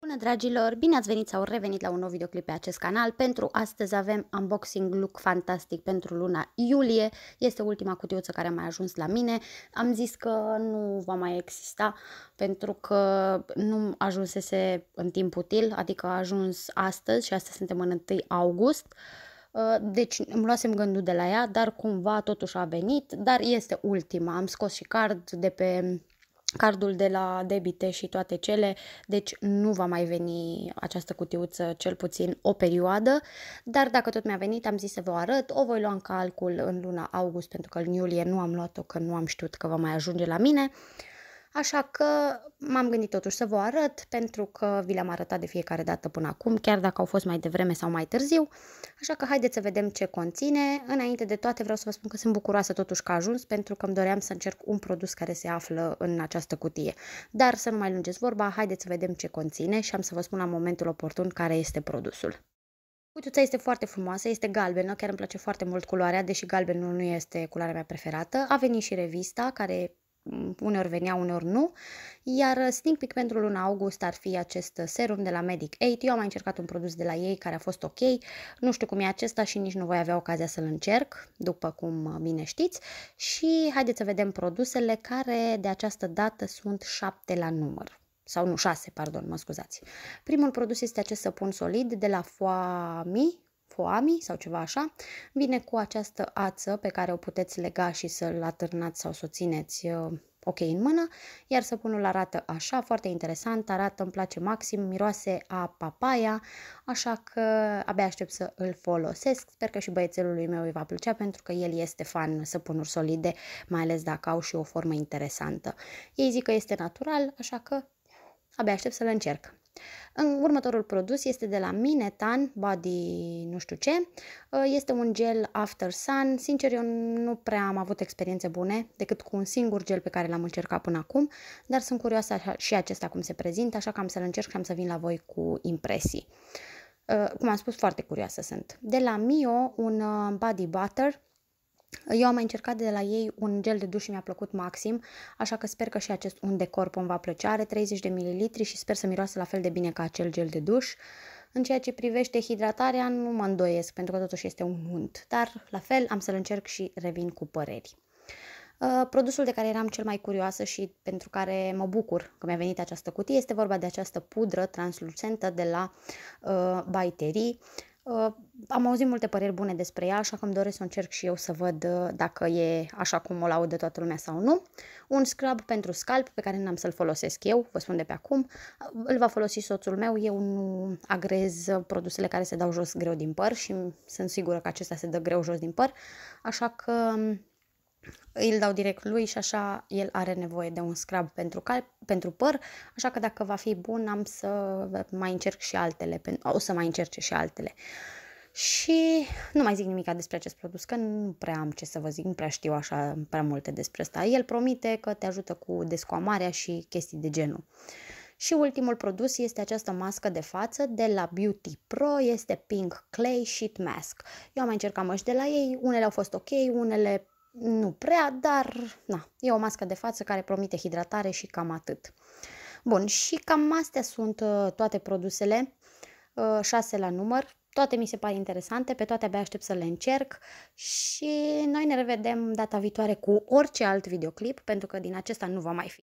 Bună dragilor, bine ați venit sau revenit la un nou videoclip pe acest canal. Pentru astăzi avem unboxing look fantastic pentru luna iulie. Este ultima cutiuță care a mai ajuns la mine. Am zis că nu va mai exista pentru că nu ajunsese în timp util, adică a ajuns astăzi și astăzi suntem în 1 august. Uh, deci îmi luasem gândul de la ea, dar cumva totuși a venit, dar este ultima. Am scos și card de pe cardul de la debite și toate cele, deci nu va mai veni această cutiuță cel puțin o perioadă, dar dacă tot mi-a venit am zis să vă arăt, o voi lua în calcul în luna august pentru că în iulie nu am luat-o că nu am știut că va mai ajunge la mine. Uh, așa că m-am gândit totuși să vă arăt, pentru că vi le-am arătat de fiecare dată până acum, chiar dacă au fost mai devreme sau mai târziu, așa că haideți să vedem ce conține. Înainte de toate vreau să vă spun că sunt bucuroasă totuși că a ajuns, pentru că îmi doream să încerc un produs care se află în această cutie. Dar să nu mai lungeți vorba, haideți să vedem ce conține și am să vă spun la momentul oportun care este produsul. Cutiuța este foarte frumoasă, este galbenă, chiar îmi place foarte mult culoarea, deși galbenul nu este culoarea mea preferată. A venit și revista, care uneori venea, uneori nu. Iar uh, sneak peek pentru luna august ar fi acest uh, serum de la Medic 8. Eu am mai încercat un produs de la ei care a fost ok. Nu știu cum e acesta și nici nu voi avea ocazia să-l încerc, după cum uh, bine știți. Și haideți să vedem produsele care de această dată sunt 7 la număr sau nu, 6, pardon, mă scuzați. Primul produs este acest săpun solid de la Foami, poami sau ceva așa, vine cu această ață pe care o puteți lega și să-l atârnați sau să o țineți uh, ok în mână, iar săpunul arată așa, foarte interesant, arată, îmi place maxim, miroase a papaya, așa că abia aștept să îl folosesc. Sper că și băiețelului meu îi va plăcea pentru că el este fan săpunuri solide, mai ales dacă au și o formă interesantă. Ei zic că este natural, așa că abia aștept să-l încerc. În Următorul produs este de la Minetan Body nu știu ce. Uh, este un gel After Sun. Sincer, eu nu prea am avut experiențe bune decât cu un singur gel pe care l-am încercat până acum, dar sunt curioasă și acesta cum se prezintă, așa că am să-l încerc și am să vin la voi cu impresii. Uh, cum am spus, foarte curioasă sunt. De la Mio, un uh, body butter eu am mai încercat de la ei un gel de duș și mi-a plăcut maxim, așa că sper că și acest un de corp îmi va plăcea. Are 30 de ml și sper să miroase la fel de bine ca acel gel de duș. În ceea ce privește hidratarea, nu mă îndoiesc, pentru că totuși este un unt, dar la fel am să-l încerc și revin cu păreri. Uh, produsul de care eram cel mai curioasă și pentru care mă bucur că mi-a venit această cutie este vorba de această pudră translucentă de la uh, Baiterii. Am auzit multe păreri bune despre ea, așa că îmi doresc să încerc și eu să văd uh, dacă e așa cum o laudă toată lumea sau nu. Un scrub pentru scalp pe care n-am să-l folosesc eu, vă spun de pe acum. Uh, îl va folosi soțul meu, eu nu agrez produsele care se dau jos greu din păr și sunt sigură că acesta se dă greu jos din păr, așa că um, îl dau direct lui și așa el are nevoie de un scrub pentru, cal, pentru păr, așa că dacă va fi bun am să mai încerc și altele, o să mai încerce și altele. Și nu mai zic nimic despre acest produs, că nu prea am ce să vă zic, nu prea știu așa prea multe despre asta. El promite că te ajută cu descoamarea și chestii de genul. Și ultimul produs este această mască de față de la Beauty Pro, este Pink Clay Sheet Mask. Eu am mai încercat măști de la ei, unele au fost ok, unele nu prea, dar na, e o mască de față care promite hidratare și cam atât. Bun, și cam astea sunt uh, toate produsele, 6 uh, șase la număr, toate mi se par interesante, pe toate abia aștept să le încerc și noi ne revedem data viitoare cu orice alt videoclip, pentru că din acesta nu va mai fi.